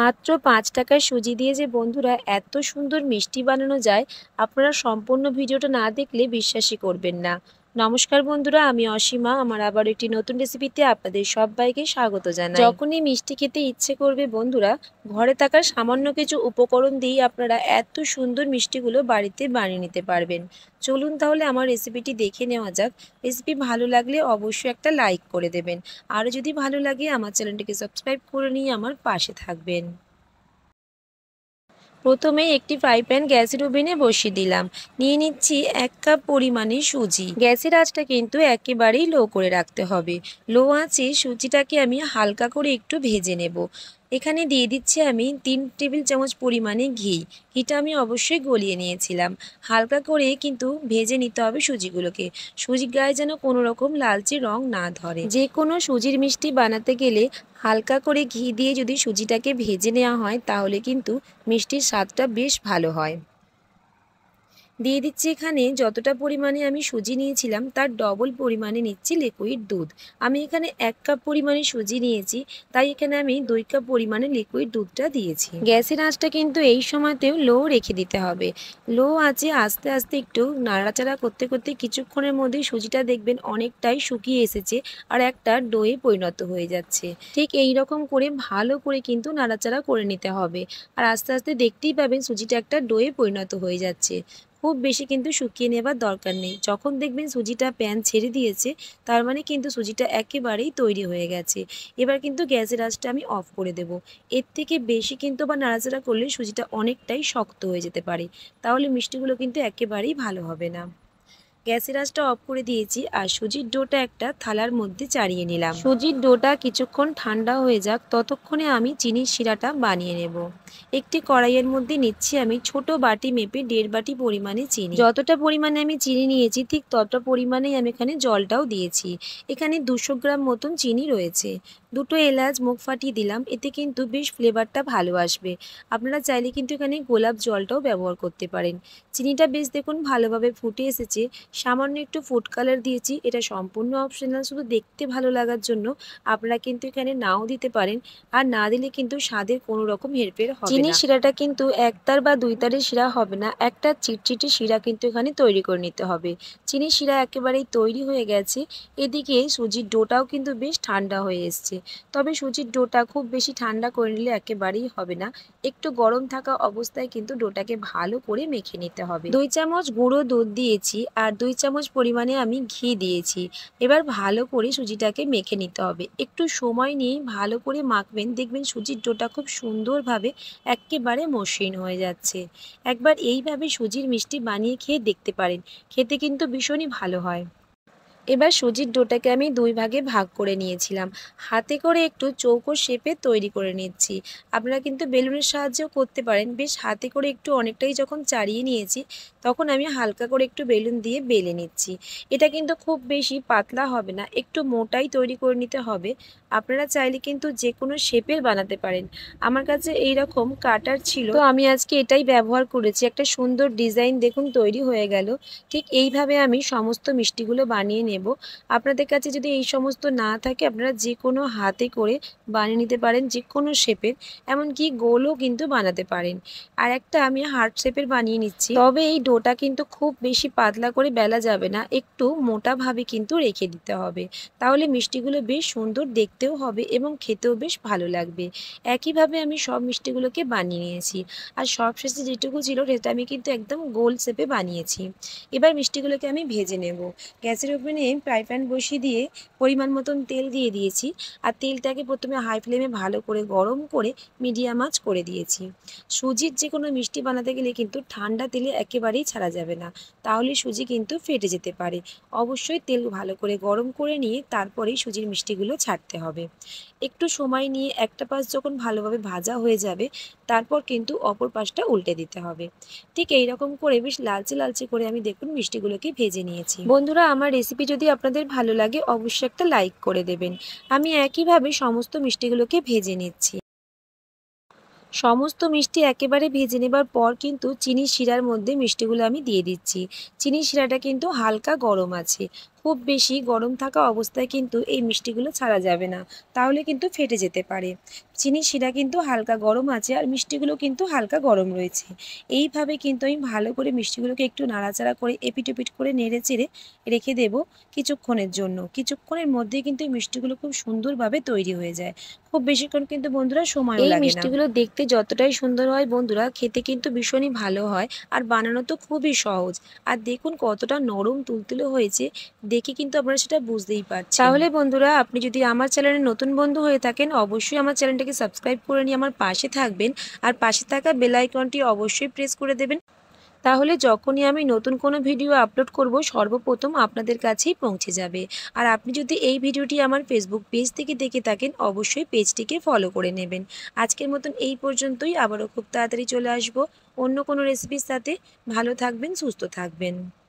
মাত্র পাঁচ টাকার সুজি দিয়ে যে বন্ধুরা এত সুন্দর মিষ্টি বানানো যায় আপনারা সম্পূর্ণ ভিডিওটা না দেখলে বিশ্বাসই করবেন না নমস্কার বন্ধুরা আমি অসীমা আমার আবার একটি নতুন রেসিপিতে আপনাদের সবাইকে স্বাগত জানাই যখনই মিষ্টি খেতে ইচ্ছে করবে বন্ধুরা ঘরে থাকার সামান্য কিছু উপকরণ দিয়ে আপনারা এত সুন্দর মিষ্টিগুলো বাড়িতে বানিয়ে নিতে পারবেন চলুন তাহলে আমার রেসিপিটি দেখে নেওয়া যাক রেসিপি ভালো লাগলে অবশ্যই একটা লাইক করে দেবেন আর যদি ভালো লাগে আমার চ্যানেলটিকে সাবস্ক্রাইব করে নিয়ে আমার পাশে থাকবেন প্রথমে একটি ফ্রাই প্যান গ্যাসের ওভেনে বসিয়ে দিলাম নিয়ে নিচ্ছি এক কাপ পরিমাণে সুজি গ্যাসের আঁচটা কিন্তু একেবারেই লো করে রাখতে হবে লো আঁচে সুজিটাকে আমি হালকা করে একটু ভেজে নেব এখানে দিয়ে দিচ্ছি আমি তিন টেবিল চামচ পরিমাণে ঘি ঘিটা আমি অবশ্যই গলিয়ে নিয়েছিলাম হালকা করে কিন্তু ভেজে নিতে হবে সুজিগুলোকে সুজির গায়ে যেন কোনো রকম লালচে রং না ধরে যে কোনো সুজির মিষ্টি বানাতে গেলে হালকা করে ঘি দিয়ে যদি সুজিটাকে ভেজে নেওয়া হয় তাহলে কিন্তু মিষ্টির স্বাদটা বেশ ভালো হয় দিয়ে দিচ্ছি এখানে যতটা পরিমাণে আমি সুজি নিয়েছিলাম তার ডবল পরিমাণে নিচ্ছি লিকুইড দুধ আমি এখানে এক কাপ পরিমাণে সুজি নিয়েছি তাই এখানে আমি দুই কাপ পরিমাণে লিকুইড দুধটা দিয়েছি গ্যাসের আঁচটা কিন্তু এই সময়তেও লো রেখে দিতে হবে লো আঁচে আস্তে আস্তে একটু নাড়াচাড়া করতে করতে কিছুক্ষণের মধ্যেই সুজিটা দেখবেন অনেকটাই শুকিয়ে এসেছে আর একটা ডোয়ে পরিণত হয়ে যাচ্ছে ঠিক এই রকম করে ভালো করে কিন্তু নাড়াচাড়া করে নিতে হবে আর আস্তে আস্তে দেখতেই পাবেন সুজিটা একটা ডোয়ে পরিণত হয়ে যাচ্ছে খুব বেশি কিন্তু শুকিয়ে নেবার দরকার নেই যখন দেখবেন সুজিটা প্যান ছেড়ে দিয়েছে তার মানে কিন্তু সুজিটা একেবারেই তৈরি হয়ে গেছে এবার কিন্তু গ্যাসের আঁচটা আমি অফ করে দেব এর থেকে বেশি কিন্তু বা নাড়াচাড়া করলে সুজিটা অনেকটাই শক্ত হয়ে যেতে পারে তাহলে মিষ্টিগুলো কিন্তু একেবারেই ভালো হবে না গ্যাসের আঁচটা অফ করে দিয়েছি আর সুজির ডোটা একটা থালার মধ্যে চাড়িয়ে নিলাম সুজির ডোটা কিছুক্ষণ ঠান্ডা হয়ে যাক ততক্ষণে আমি চিনির শিরাটা বানিয়ে নেব একটি কড়াইয়ের মধ্যে নিচ্ছি আমি ছোট বাটি মেপে দেড় বাটি পরিমাণে চিনি যতটা পরিমাণে আমি চিনি নিয়েছি ঠিক ততটা পরিমাণেই আমি এখানে জলটাও দিয়েছি এখানে দুশো গ্রাম মতন চিনি রয়েছে দুটো এলাচ মুখ ফাটিয়ে দিলাম এতে কিন্তু বেশ ফ্লেভারটা ভালো আসবে আপনারা চাইলে কিন্তু এখানে গোলাপ জলটাও ব্যবহার করতে পারেন চিনিটা বেশ দেখুন ভালোভাবে ফুটে এসেছে সামান্য একটু ফুড কালার দিয়েছি এটা সম্পূর্ণ অপশনাল শুধু দেখতে ভালো লাগার জন্য আপনারা কিন্তু এখানে নাও দিতে পারেন আর না দিলে কিন্তু স্বাদের কোনো রকম হেরফের চিনি শিরাটা কিন্তু একতার বা দুই তারের শিরা হবে না একটা চিটচিটি শিরা কিন্তু এখানে তৈরি করে নিতে হবে চিনি শিরা একেবারেই তৈরি হয়ে গেছে এদিকে সুজির ডোটাও কিন্তু বেশ ঠান্ডা হয়ে এসছে তবে সুজির ডোটা খুব বেশি ঠান্ডা করে নিলে একেবারেই হবে না একটু গরম থাকা অবস্থায় কিন্তু ডোটাকে ভালো করে মেখে নিতে হবে দুই চামচ গুঁড়ো দুধ দিয়েছি আর দুই চামচ পরিমাণে আমি ঘি দিয়েছি এবার ভালো করে সুজিটাকে মেখে নিতে হবে একটু সময় নিয়ে ভালো করে মাখবেন দেখবেন সুজির ডোটা খুব সুন্দরভাবে একেবারে মসৃণ হয়ে যাচ্ছে একবার এইভাবে সুজির মিষ্টি বানিয়ে খেয়ে দেখতে পারেন খেতে কিন্তু ভীষণই ভালো হয় এবার সুজির ডোটাকে আমি দুই ভাগে ভাগ করে নিয়েছিলাম হাতে করে একটু চৌকো শেপে তৈরি করে নিচ্ছি আপনারা কিন্তু বেলুনের সাহায্যেও করতে পারেন বেশ হাতে করে একটু অনেকটাই যখন চাড়িয়ে নিয়েছি তখন আমি হালকা করে একটু বেলুন দিয়ে বেলে নিচ্ছি এটা কিন্তু খুব বেশি পাতলা হবে না একটু মোটাই তৈরি করে নিতে হবে আপনারা চাইলে কিন্তু যে কোনো শেপের বানাতে পারেন আমার কাছে এই রকম কাটার ছিল তো আমি আজকে এটাই ব্যবহার করেছি একটা সুন্দর ডিজাইন দেখুন তৈরি হয়ে গেল ঠিক এইভাবে আমি সমস্ত মিষ্টিগুলো বানিয়ে নেব আপনাদের কাছে যদি এই সমস্ত না থাকে আপনারা যে কোনো হাতে করে বানিয়ে নিতে পারেন যে কোনো শেপের এমনকি গোলও কিন্তু বানাতে পারেন আর একটা আমি হার্ট শেপের বানিয়ে নিচ্ছি তবে এই ডোটা কিন্তু খুব বেশি পাতলা করে বেলা যাবে না একটু মোটাভাবে কিন্তু রেখে দিতে হবে তাহলে মিষ্টিগুলো বেশ সুন্দর দেখতেও হবে এবং খেতেও বেশ ভালো লাগবে একইভাবে আমি সব মিষ্টিগুলোকে বানিয়ে নিয়েছি আর সবশেষে যেটুকু ছিল সেটা আমি কিন্তু একদম গোল শেপে বানিয়েছি এবার মিষ্টিগুলোকে আমি ভেজে নেব গ্যাসের ওভেনে দিয়ে ফ্রাই প্যান বসিয়ে দিয়ে পরিমাণ মতন তেল দিয়ে দিয়েছি আর তেলটাকে প্রথমে হাই ফ্লেমে ভালো করে গরম করে মিডিয়াম আঁচ করে দিয়েছি সুজির যে কোনো মিষ্টি বানাতে গেলে কিন্তু ঠান্ডা তেলে একেবারেই ছাড়া যাবে না তাহলে সুজি কিন্তু ফেটে যেতে পারে অবশ্যই তেল ভালো করে গরম করে নিয়ে তারপরেই সুজির মিষ্টিগুলো ছাড়তে হবে একটু সময় নিয়ে একটা পাশ যখন ভালোভাবে ভাজা হয়ে যাবে তারপর কিন্তু অপর পাশটা উল্টে দিতে হবে ঠিক এই রকম করে বেশ লালচে লালচে করে আমি দেখুন মিষ্টিগুলোকে ভেজে নিয়েছি বন্ধুরা আমার রেসিপি যদি আপনাদের ভালো লাগে অবশ্যই একটা লাইক করে দেবেন আমি একইভাবে সমস্ত মিষ্টিগুলোকে ভেজে নিচ্ছি সমস্ত মিষ্টি একেবারে ভেজে নেবার পর কিন্তু চিনি শিরার মধ্যে মিষ্টিগুলো আমি দিয়ে দিচ্ছি চিনি শিরাটা কিন্তু হালকা গরম আছে খুব বেশি গরম থাকা অবস্থায় কিন্তু এই মিষ্টিগুলো ছাড়া যাবে না তাহলে কিন্তু ফেটে যেতে পারে চিনি শিরা কিন্তু হালকা গরম আছে আর মিষ্টিগুলো কিন্তু হালকা গরম রয়েছে এইভাবে কিন্তু আমি ভালো করে মিষ্টিগুলোকে একটু নাড়াচাড়া করে এপিটোপিট করে নেড়ে চেড়ে রেখে দেব কিছুক্ষণের জন্য কিছুক্ষণের মধ্যে কিন্তু এই মিষ্টিগুলো খুব সুন্দরভাবে তৈরি হয়ে যায় খুব বেশিক্ষণ কিন্তু বন্ধুরা সময় এই মিষ্টিগুলো দেখতে যতটাই সুন্দর হয় বন্ধুরা খেতে কিন্তু ভীষণই ভালো হয় আর বানানো তো খুবই সহজ আর দেখুন কতটা নরম তুলতুলো হয়েছে দেখে কিন্তু আপনারা সেটা বুঝতেই পারছেন তাহলে বন্ধুরা আপনি যদি আমার চ্যানেলে নতুন বন্ধু হয়ে থাকেন অবশ্যই আমার চ্যানেলটাকে সাবস্ক্রাইব করে নিয়ে আমার পাশে থাকবেন আর পাশে থাকা বেল অবশ্যই প্রেস করে দেবেন তাহলে যখনই আমি নতুন কোনো ভিডিও আপলোড করব সর্বপ্রথম আপনাদের কাছেই পৌঁছে যাবে আর আপনি যদি এই ভিডিওটি আমার ফেসবুক পেজ থেকে দেখে থাকেন অবশ্যই পেজটিকে ফলো করে নেবেন আজকের মতন এই পর্যন্তই আবারও খুব তাড়াতাড়ি চলে আসব অন্য কোনো রেসিপির সাথে ভালো থাকবেন সুস্থ থাকবেন